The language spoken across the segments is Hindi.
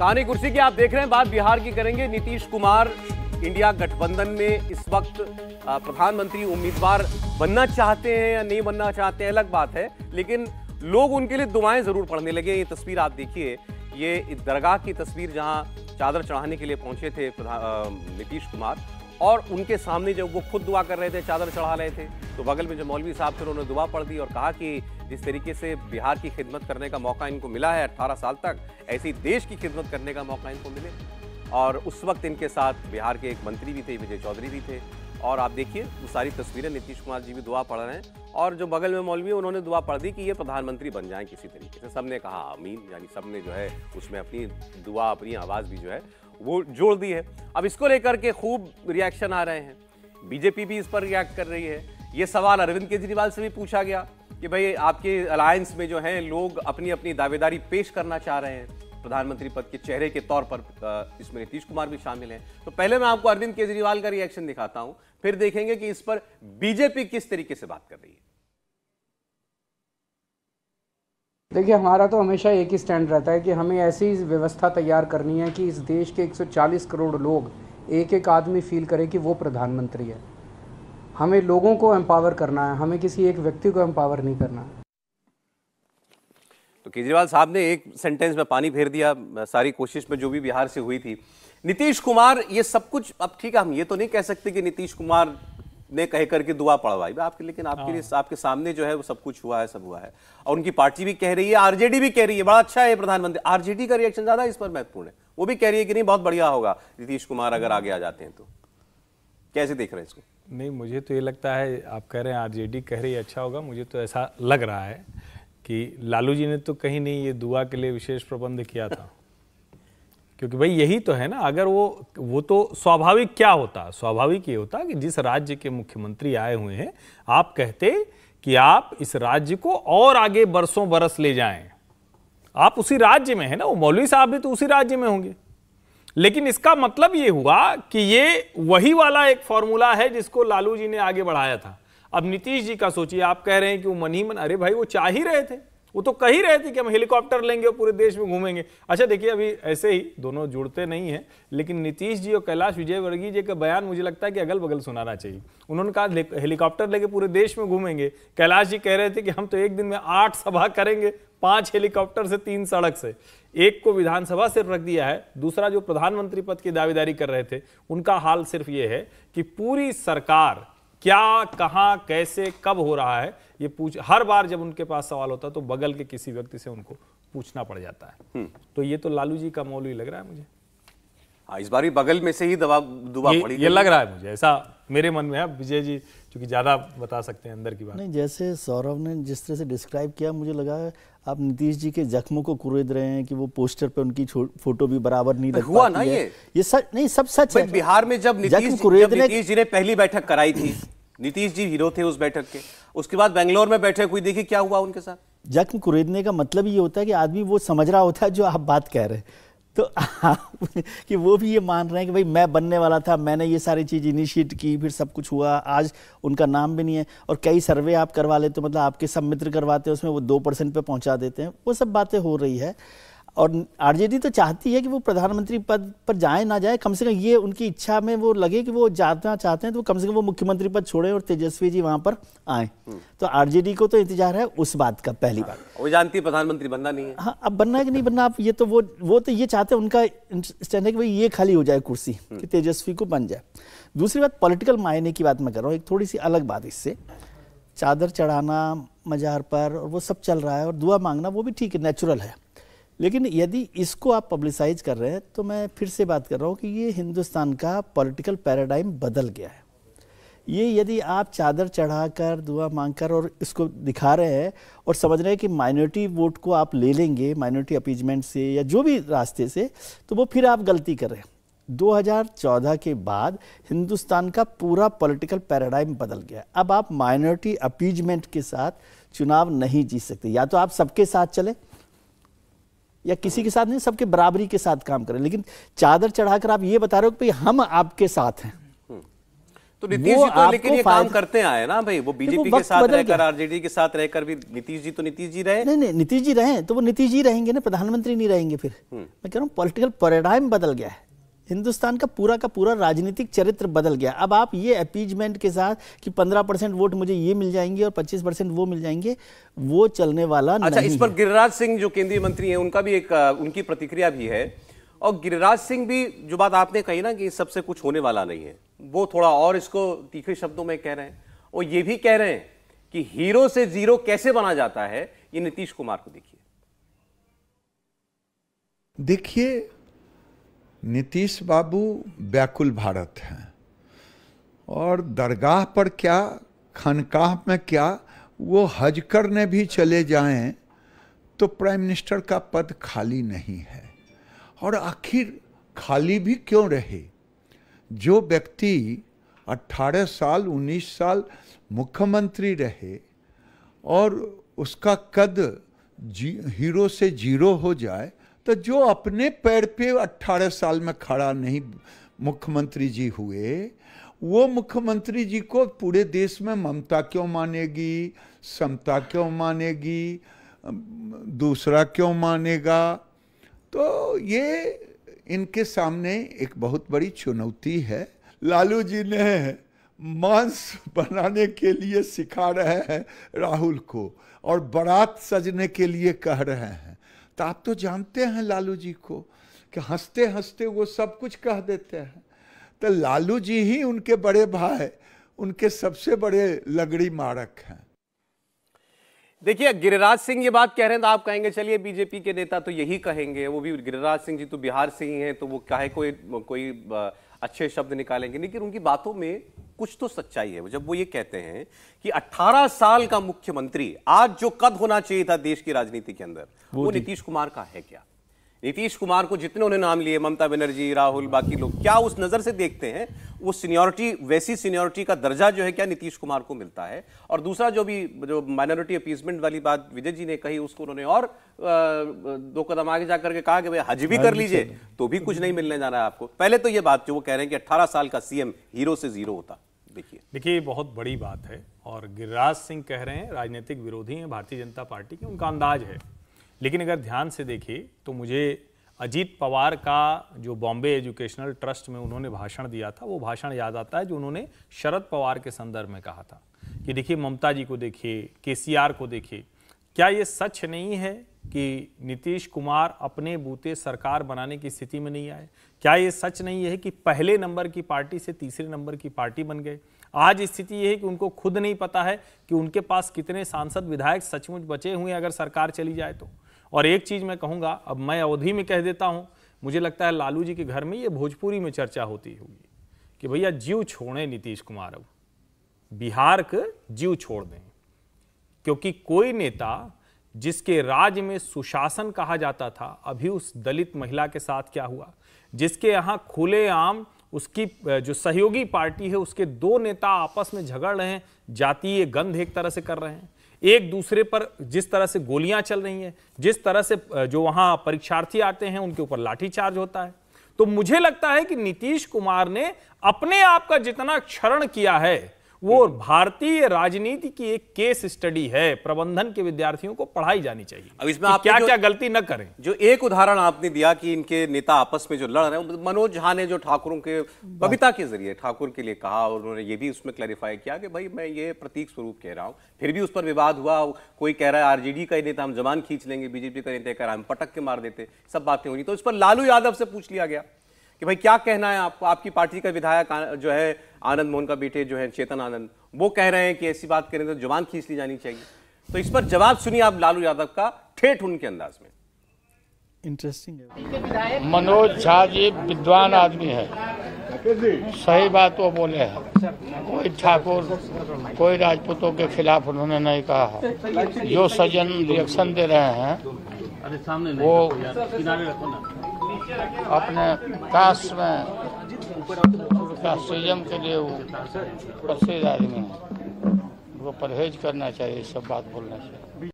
कहानी कुर्सी की आप देख रहे हैं बात बिहार की करेंगे नीतीश कुमार इंडिया गठबंधन में इस वक्त प्रधानमंत्री उम्मीदवार बनना चाहते हैं या नहीं बनना चाहते हैं अलग बात है लेकिन लोग उनके लिए दुआएं जरूर पढ़ने लगे ये तस्वीर आप देखिए ये दरगाह की तस्वीर जहां चादर चढ़ाने के लिए पहुंचे थे नीतीश कुमार और उनके सामने जब वो खुद दुआ कर रहे थे चादर चढ़ा रहे थे तो बगल में जो मौलवी साहब थे उन्होंने दुआ पढ़ दी और कहा कि जिस तरीके से बिहार की खिदमत करने का मौका इनको मिला है अट्ठारह साल तक ऐसे ही देश की खिदमत करने का मौका इनको मिले और उस वक्त इनके साथ बिहार के एक मंत्री भी थे विजय चौधरी भी थे और आप देखिए वो सारी तस्वीरें नीतीश कुमार जी भी दुआ पढ़ रहे हैं और जो बगल में मौलवी उन्होंने दुआ पढ़ दी कि ये प्रधानमंत्री बन जाएं किसी तरीके से सबने कहा आमीन यानी सबने जो है उसमें अपनी दुआ अपनी आवाज़ भी जो है वो जोड़ दी है अब इसको लेकर के खूब रिएक्शन आ रहे हैं बीजेपी भी इस पर रिएक्ट कर रही है ये सवाल अरविंद केजरीवाल से भी पूछा गया कि भाई आपके अलायंस में जो हैं लोग अपनी अपनी दावेदारी पेश करना चाह रहे हैं प्रधानमंत्री पद के चेहरे के तौर पर इसमें नीतीश कुमार भी शामिल हैं तो पहले मैं आपको अरविंद केजरीवाल का रिएक्शन दिखाता हूं फिर देखेंगे कि इस पर बीजेपी किस तरीके से बात कर रही है देखिए हमारा तो हमेशा एक ही स्टैंड रहता है कि हमें ऐसी व्यवस्था तैयार करनी है कि इस देश के 140 करोड़ लोग एक एक आदमी फील करे कि वो प्रधानमंत्री है हमें लोगों को एम्पावर करना है हमें किसी एक व्यक्ति को एम्पावर नहीं करना है तो केजरीवाल साहब ने एक सेंटेंस में पानी फेर दिया सारी कोशिश में जो भी बिहार से हुई थी नीतीश कुमार ये सब कुछ अब ठीक है हम ये तो नहीं कह सकते कि नीतीश कुमार ने कह करके दुआ पढ़वाई आपके लेकिन आपके हाँ। लिए आपके सामने जो है वो सब कुछ हुआ है सब हुआ है और उनकी पार्टी भी कह रही है आरजेडी भी कह रही है बड़ा अच्छा है प्रधानमंत्री आरजेडी का रिएक्शन ज्यादा इस पर महत्वपूर्ण है वो भी कह रही है कि नहीं बहुत बढ़िया होगा नीतीश कुमार अगर आगे आ जाते हैं तो कैसे देख रहे हैं इसको नहीं मुझे तो ये लगता है आप कह रहे हैं आरजेडी कह रही है अच्छा होगा मुझे तो ऐसा लग रहा है कि लालू जी ने तो कहीं नहीं ये दुआ के लिए विशेष प्रबंध किया था क्योंकि भाई यही तो है ना अगर वो वो तो स्वाभाविक क्या होता स्वाभाविक ये होता कि जिस राज्य के मुख्यमंत्री आए हुए हैं आप कहते कि आप इस राज्य को और आगे बरसों बरस ले जाएं आप उसी राज्य में है ना वो मौलवी साहब भी तो उसी राज्य में होंगे लेकिन इसका मतलब ये हुआ कि ये वही वाला एक फॉर्मूला है जिसको लालू जी ने आगे बढ़ाया था अब नीतीश जी का सोचिए आप कह रहे हैं कि वो मन ही मन अरे भाई वो चाह ही रहे थे वो तो कही रहे थे कि हम हेलीकॉप्टर लेंगे और पूरे देश में घूमेंगे अच्छा देखिए अभी ऐसे ही दोनों जुड़ते नहीं हैं लेकिन नीतीश जी और कैलाश विजयवर्गीय जी का बयान मुझे लगता है कि अगल बगल सुनाना चाहिए उन्होंने कहा हेलीकॉप्टर लेके पूरे देश में घूमेंगे कैलाश जी कह रहे थे कि हम तो एक दिन में आठ सभा करेंगे पांच हेलीकॉप्टर से तीन सड़क से एक को विधानसभा सिर्फ रख दिया है दूसरा जो प्रधानमंत्री पद की दावेदारी कर रहे थे उनका हाल सिर्फ ये है कि पूरी सरकार क्या कहाँ कैसे कब हो रहा है ये पूछ हर बार जब उनके पास सवाल होता है तो बगल के किसी व्यक्ति से उनको पूछना पड़ जाता है हम्म। तो ये तो लालू जी का मौलवी लग रहा है मुझे हाँ, इस बार भी बगल में से ही दबाव दुबा पड़ी ये लग रहा है मुझे ऐसा मेरे मन में है विजय जी क्योंकि ज़्यादा बता सकते हैं अंदर की बात नहीं जैसे सौरभ ने जिस तरह से डिस्क्राइब किया मुझे लगा आप नीतीश जी के जख्मों को कुरेद रहे हैं कि वो पोस्टर पे उनकी फोटो भी बराबर नहीं लग हुआ ना ये ये सच नहीं सब सच है बिहार में जब नीतीश नीतीश जी ने पहली बैठक कराई थी नीतीश जी हीरो थे उस बैठक के उसके बाद बेंगलोर में बैठक हुई देखिए क्या हुआ उनके साथ जख्म कुरेदने का मतलब ये होता है कि आदमी वो समझ रहा होता है जो आप बात कह रहे हैं तो आप कि वो भी ये मान रहे हैं कि भाई मैं बनने वाला था मैंने ये सारी चीज़ इनिशिएट की फिर सब कुछ हुआ आज उनका नाम भी नहीं है और कई सर्वे आप करवा लेते हो मतलब आपके सब मित्र करवाते हैं उसमें वो दो परसेंट पर पहुँचा देते हैं वो सब बातें हो रही है और आरजेडी तो चाहती है कि वो प्रधानमंत्री पद पर जाए ना जाए कम से कम ये उनकी इच्छा में वो लगे कि वो जाना चाहते हैं तो कम से कम वो मुख्यमंत्री पद छोड़े और तेजस्वी जी वहां पर आए तो आरजेडी को तो इंतजार है उस बात का पहली बार हाँ, वो जानती है प्रधानमंत्री बनना नहीं है हाँ अब बनना है कि नहीं बनना आप ये तो वो वो तो ये चाहते हैं उनका स्टैंड है कि भाई ये खाली हो जाए कुर्सी हम्म। कि तेजस्वी को बन जाए दूसरी बात पॉलिटिकल मायने की बात मैं कर रहा हूँ एक थोड़ी सी अलग बात इससे चादर चढ़ाना मजार पर और वो सब चल रहा है और दुआ मांगना वो भी ठीक है नेचुरल है लेकिन यदि इसको आप पब्लिसाइज कर रहे हैं तो मैं फिर से बात कर रहा हूँ कि ये हिंदुस्तान का पॉलिटिकल पैराडाइम बदल गया है ये यदि आप चादर चढ़ाकर दुआ मांगकर और इसको दिखा रहे हैं और समझ रहे हैं कि माइनॉरिटी वोट को आप ले लेंगे माइनॉरिटी अपीजमेंट से या जो भी रास्ते से तो वो फिर आप गलती कर रहे हैं 2014 के बाद हिंदुस्तान का पूरा पॉलिटिकल पैराडाइम बदल गया अब आप माइनॉरिटी अपीजमेंट के साथ चुनाव नहीं जीत सकते या तो आप सबके साथ चलें या किसी के साथ नहीं सबके बराबरी के साथ काम करें लेकिन चादर चढ़ाकर आप ये बता रहे हो कि भाई हम आपके साथ हैं हम्म। तो नीतीश जी तो लेकिन ये काम करते आए ना भाई वो बीजेपी के साथ रहकर आरजेडी के साथ रहकर भी नीतीश जी तो नीतीश जी रहे नहीं नहीं नीतीश जी रहे तो वो नीतीश जी रहेंगे ना प्रधानमंत्री नहीं रहेंगे फिर हम्म। मैं कह रहा हूँ पॉलिटिकल पैराडाइम बदल गया है हिंदुस्तान का पूरा का पूरा राजनीतिक चरित्र बदल गया अब आप ये अपीजमेंट के साथ कि 15 परसेंट वोट मुझे ये मिल जाएंगे और 25 परसेंट वो मिल जाएंगे वो चलने वाला अच्छा नहीं इस पर गिरिराज सिंह जो केंद्रीय मंत्री हैं उनका भी एक उनकी प्रतिक्रिया भी है और गिरिराज सिंह भी जो बात आपने कही ना कि सबसे कुछ होने वाला नहीं है वो थोड़ा और इसको तीखे शब्दों में कह रहे हैं और ये भी कह रहे हैं कि हीरो से जीरो कैसे बना जाता है ये नीतीश कुमार को देखिए देखिए नीतीश बाबू व्याकुल भारत हैं और दरगाह पर क्या खनकाह में क्या वो हज करने भी चले जाएं तो प्राइम मिनिस्टर का पद खाली नहीं है और आखिर खाली भी क्यों रहे जो व्यक्ति 18 साल 19 साल मुख्यमंत्री रहे और उसका कद जी, हीरो से जीरो हो जाए तो जो अपने पैर पे 18 साल में खड़ा नहीं मुख्यमंत्री जी हुए वो मुख्यमंत्री जी को पूरे देश में ममता क्यों मानेगी समता क्यों मानेगी दूसरा क्यों मानेगा तो ये इनके सामने एक बहुत बड़ी चुनौती है लालू जी ने मांस बनाने के लिए सिखा रहे हैं राहुल को और बारात सजने के लिए कह रहे हैं तो आप तो जानते हैं लालू जी को कि हंसते हंसते वो सब कुछ कह देते हैं तो लालू जी ही उनके बड़े भाई उनके सबसे बड़े लगड़ी मारक हैं देखिए गिरिराज सिंह ये बात कह रहे हैं तो आप कहेंगे चलिए बीजेपी के नेता तो यही कहेंगे वो भी गिरिराज सिंह जी तो बिहार से ही हैं तो वो कहे कोई कोई अच्छे शब्द निकालेंगे लेकिन उनकी बातों में कुछ तो सच्चाई है जब वो ये कहते हैं कि 18 साल का मुख्यमंत्री आज जो कद होना चाहिए था देश की राजनीति के अंदर वो, वो नीतीश कुमार का है क्या नीतीश कुमार को जितने उन्हें नाम लिए ममता बनर्जी राहुल बाकी लोग क्या उस नज़र से देखते हैं वो सीनियोरिटी वैसी सीनियोरिटी का दर्जा जो है क्या नीतीश कुमार को मिलता है और दूसरा जो भी जो माइनॉरिटी अपीजमेंट वाली बात विजय जी ने कही उसको उन्होंने और दो कदम आगे जा करके कहा कि भाई हज भी कर लीजिए तो भी कुछ नहीं मिलने जा रहा है आपको पहले तो ये बात जो वो कह रहे हैं कि अट्ठारह साल का सीएम हीरो से जीरो होता देखिए ये बहुत बड़ी बात है और गिरिराज सिंह कह रहे हैं राजनीतिक विरोधी हैं भारतीय जनता पार्टी के उनका अंदाज है लेकिन अगर ध्यान से देखिए तो मुझे अजीत पवार का जो बॉम्बे एजुकेशनल ट्रस्ट में उन्होंने भाषण दिया था वो भाषण याद आता है जो उन्होंने शरद पवार के संदर्भ में कहा था कि देखिए ममता जी को देखिए के को देखिए क्या ये सच नहीं है कि नीतीश कुमार अपने बूते सरकार बनाने की स्थिति में नहीं आए क्या ये सच नहीं है कि पहले नंबर की पार्टी से तीसरे नंबर की पार्टी बन गए आज स्थिति ये है कि उनको खुद नहीं पता है कि उनके पास कितने सांसद विधायक सचमुच बचे हुए हैं अगर सरकार चली जाए तो और एक चीज़ मैं कहूंगा अब मैं अवधि में कह देता हूं मुझे लगता है लालू जी के घर में ये भोजपुरी में चर्चा होती होगी कि भैया जीव छोड़ें नीतीश कुमार अब बिहार के जीव छोड़ दें क्योंकि कोई नेता जिसके राज्य में सुशासन कहा जाता था अभी उस दलित महिला के साथ क्या हुआ जिसके यहां खुलेआम आम उसकी जो सहयोगी पार्टी है उसके दो नेता आपस में झगड़ रहे हैं जातीय गंध एक तरह से कर रहे हैं एक दूसरे पर जिस तरह से गोलियां चल रही हैं जिस तरह से जो वहां परीक्षार्थी आते हैं उनके ऊपर लाठीचार्ज होता है तो मुझे लगता है कि नीतीश कुमार ने अपने आप का जितना क्षरण किया है वो भारतीय राजनीति की एक केस स्टडी है प्रबंधन के विद्यार्थियों को पढ़ाई जानी चाहिए अब इसमें आप क्या क्या गलती न करें जो एक उदाहरण आपने दिया कि इनके नेता आपस में जो लड़ रहे हैं मनोज झा ने जो ठाकुरों के कविता के जरिए ठाकुर के लिए कहा और उन्होंने ये भी उसमें क्लैरिफाई किया कि भाई मैं ये प्रतीक स्वरूप कह रहा हूँ फिर भी उस पर विवाद हुआ कोई कह रहा है आरजेडी का नेता हम जबान खींच लेंगे बीजेपी का नेता कह रहा है हम पटक के मार देते सब बातें हो रही तो इस पर लालू यादव से पूछ लिया गया कि भाई क्या कहना है आपको आपकी पार्टी का विधायक जो है आनंद मोहन का बेटे जो है चेतन आनंद वो कह रहे हैं कि ऐसी बात करें तो जवान खींच ली जानी चाहिए तो इस पर जवाब सुनिए आप लालू यादव का ठेठ उनके अंदाज में इंटरेस्टिंग मनोज झा जी विद्वान आदमी है सही बात वो बोले हैं कोई ठाकुर कोई राजपूतों के खिलाफ उन्होंने नहीं कहा है जो सज्जन रिएक्शन दे रहे हैं वो अपने काश में का के लिए वो प्रसिद्ध आदमी है उनको परहेज करना चाहिए सब बात बोलना चाहिए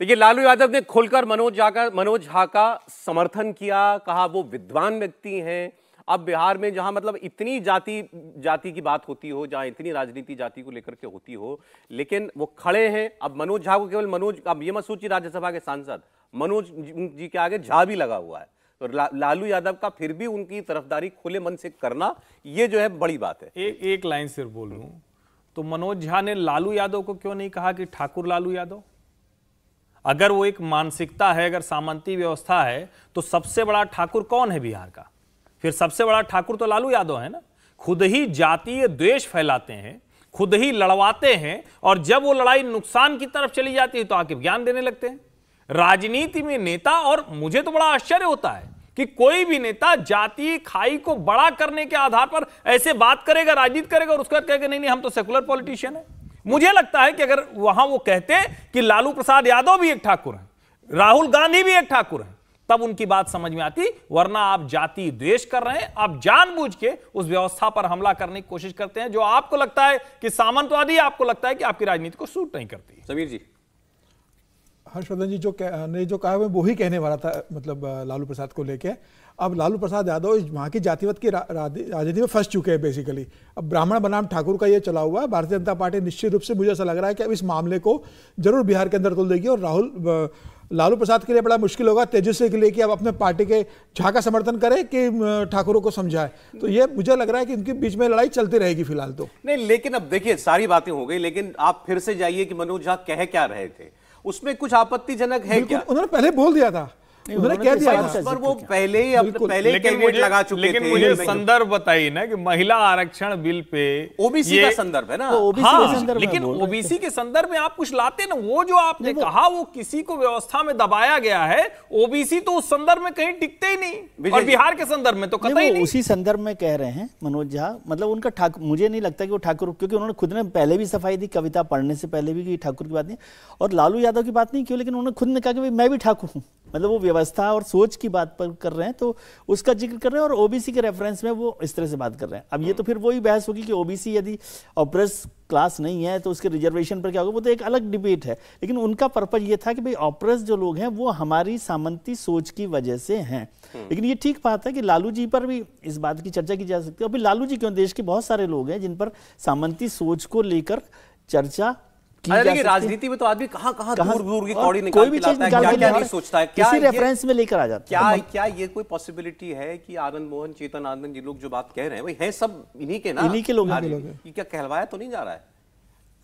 देखिए लालू यादव ने खुलकर मनोज झा का मनोज झा का समर्थन किया कहा वो विद्वान व्यक्ति हैं अब बिहार में जहां मतलब इतनी जाति जाति की बात होती हो जहां इतनी राजनीति जाति को लेकर के होती हो लेकिन वो खड़े हैं अब मनोज झा को केवल मनोज अब ये मत सोचिए राज्यसभा के सांसद मनोज जी के आगे झा भी लगा हुआ है तो ला, लालू यादव का फिर भी उनकी तरफदारी खुले मन से करना ये जो है बड़ी बात है ए, एक लाइन सिर्फ बोल लूँ तो मनोज झा ने लालू यादव को क्यों नहीं कहा कि ठाकुर लालू यादव अगर वो एक मानसिकता है अगर सामंती व्यवस्था है तो सबसे बड़ा ठाकुर कौन है बिहार का फिर सबसे बड़ा ठाकुर तो लालू यादव है ना खुद ही जातीय द्वेष फैलाते हैं खुद ही लड़वाते हैं और जब वो लड़ाई नुकसान की तरफ चली जाती है तो आके ज्ञान देने लगते हैं राजनीति में नेता और मुझे तो बड़ा आश्चर्य होता है कि कोई भी नेता जाति खाई को बड़ा करने के आधार पर ऐसे बात करेगा राजनीति करेगा और उसके बाद कहेगा नहीं नहीं हम तो सेकुलर पॉलिटिशियन है मुझे लगता है कि अगर वहां वो कहते कि लालू प्रसाद यादव भी एक ठाकुर है राहुल गांधी भी एक ठाकुर है तब उनकी बात समझ में आती वरना आप जाति द्वेष कर रहे हैं आप जानबूझ के उस व्यवस्था पर हमला करने की कोशिश करते हैं जो आपको लगता है कि सामंतवादी आपको लगता है कि आपकी राजनीति को सूट नहीं करती समीर जी हर्षवर्धन जी जो ने जो कहा मैं वो ही कहने वाला था मतलब लालू प्रसाद को लेके अब लालू प्रसाद यादव वहाँ की जातिवत की राजनीति में फंस चुके हैं बेसिकली अब ब्राह्मण बनाम ठाकुर का ये चला हुआ है भारतीय जनता पार्टी निश्चित रूप से मुझे ऐसा लग रहा है कि अब इस मामले को जरूर बिहार के अंदर तुल देगी और राहुल लालू प्रसाद के लिए बड़ा मुश्किल होगा तेजस्वी के लिए कि अब अपने पार्टी के झा का समर्थन करें कि ठाकुरों को समझाए तो ये मुझे लग रहा है कि इनके बीच में लड़ाई चलती रहेगी फिलहाल तो नहीं लेकिन अब देखिए सारी बातें हो गई लेकिन आप फिर से जाइए कि मनोज झा कह क्या रहे थे उसमें कुछ आपत्तिजनक है क्या उन्होंने पहले बोल दिया था उन्होंने कह तो दिया पर वो पहले ही पहले ही कैंडिडेट लगा चुके लेकिन मुझे संदर्भ बताइए ना कि महिला आरक्षण बिल पे ओबीसी का संदर्भ है ना हाँ, लेकिन ओबीसी के संदर्भ में आप कुछ लाते ना वो जो आपने कहा वो किसी को व्यवस्था में दबाया गया है ओबीसी तो उस संदर्भ में कहीं टिकते ही नहीं और बिहार के संदर्भ में तो कतई नहीं उसी संदर्भ में कह रहे हैं मनोज झा मतलब उनका ठाकुर मुझे नहीं लगता कि वो ठाकुर क्योंकि उन्होंने खुद ने पहले भी सफाई दी कविता पढ़ने से पहले भी ठाकुर की बात नहीं और लालू यादव की बात नहीं क्यों लेकिन उन्होंने खुद ने कहा कि मैं भी ठाकुर हूँ मतलब वो व्यवस्था और सोच की बात पर कर रहे हैं तो उसका जिक्र कर रहे हैं और ओबीसी के रेफरेंस में वो इस तरह से बात कर रहे हैं अब ये तो फिर वही बहस होगी कि ओबीसी यदि ऑपरेस क्लास नहीं है तो उसके रिजर्वेशन पर क्या होगा वो तो एक अलग डिबेट है लेकिन उनका पर्पज ये था कि भाई ऑपरेस जो लोग हैं वो हमारी सामंती सोच की वजह से हैं लेकिन ये ठीक बात है कि लालू जी पर भी इस बात की चर्चा की जा सकती है अभी लालू जी क्यों देश के बहुत सारे लोग हैं जिन पर सामंती सोच को लेकर चर्चा राजनीति में तो आदमी कहाँ कहाँ दूर दूर की कौड़ी निकाल कोई भी चीज निकाल क्या क्या नहीं सोचता है क्या रेफरेंस में लेकर आ जाता क्या क्या ये कोई पॉसिबिलिटी है कि आनंद मोहन चेतन आनंद जी लोग जो बात कह रहे हैं वही है सब इन्हीं के ना इन्हीं के लोग क्या कहलवाया तो नहीं जा रहा है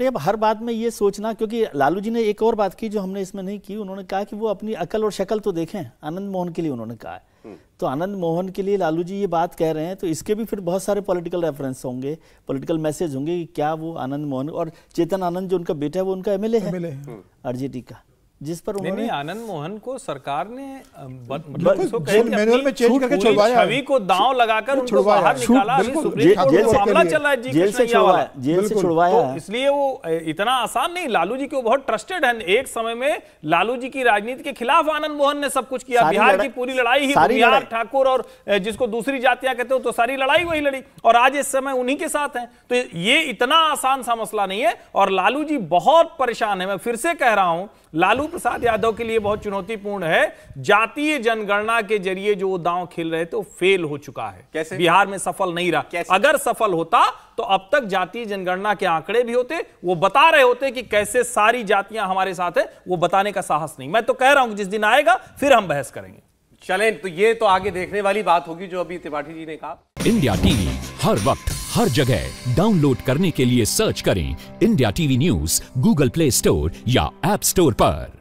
नहीं अब हर बात में ये सोचना क्योंकि लालू जी ने एक और बात की जो हमने इसमें नहीं की उन्होंने कहा कि वो अपनी अकल और शक्ल तो देखें आनंद मोहन के लिए उन्होंने कहा है तो आनंद मोहन के लिए लालू जी ये बात कह रहे हैं तो इसके भी फिर बहुत सारे पॉलिटिकल रेफरेंस होंगे पॉलिटिकल मैसेज होंगे कि क्या वो आनंद मोहन और चेतन आनंद जो उनका बेटा है वो उनका एमएलए है आरजेडी का जिस पर उन्होंने आनंद मोहन को सरकार ने मतलब जेल मैनुअल में चेंज करके छुड़वाया छवि को दांव लगाकर उनको बाहर निकाला चल रहा है जेल से छुड़वाया जेल से छुड़वाया तो इसलिए वो इतना आसान नहीं लालू जी को बहुत ट्रस्टेड है एक समय में लालू जी की राजनीति के खिलाफ आनंद मोहन ने सब कुछ किया बिहार की पूरी लड़ाई ही बिहार ठाकुर और जिसको दूसरी जातियां कहते हो तो सारी लड़ाई वही लड़ी और आज इस समय उन्हीं के साथ है तो ये इतना आसान सा मसला नहीं है और लालू जी बहुत परेशान है मैं फिर से कह रहा हूं लालू प्रसाद यादव के लिए बहुत चुनौतीपूर्ण है जातीय जनगणना के जरिए जो दांव खेल रहे थे वो फेल हो चुका है कैसे बिहार में सफल नहीं रहा कैसे? अगर सफल होता तो अब तक जातीय जनगणना के आंकड़े भी होते वो बता रहे होते कि कैसे सारी जातियां हमारे साथ है वो बताने का साहस नहीं मैं तो कह रहा हूं जिस दिन आएगा फिर हम बहस करेंगे चलें तो ये तो आगे देखने वाली बात होगी जो अभी त्रिपाठी जी ने कहा इंडिया टीवी हर वक्त हर जगह डाउनलोड करने के लिए सर्च करें India TV news Google Play Store या एप स्टोर पर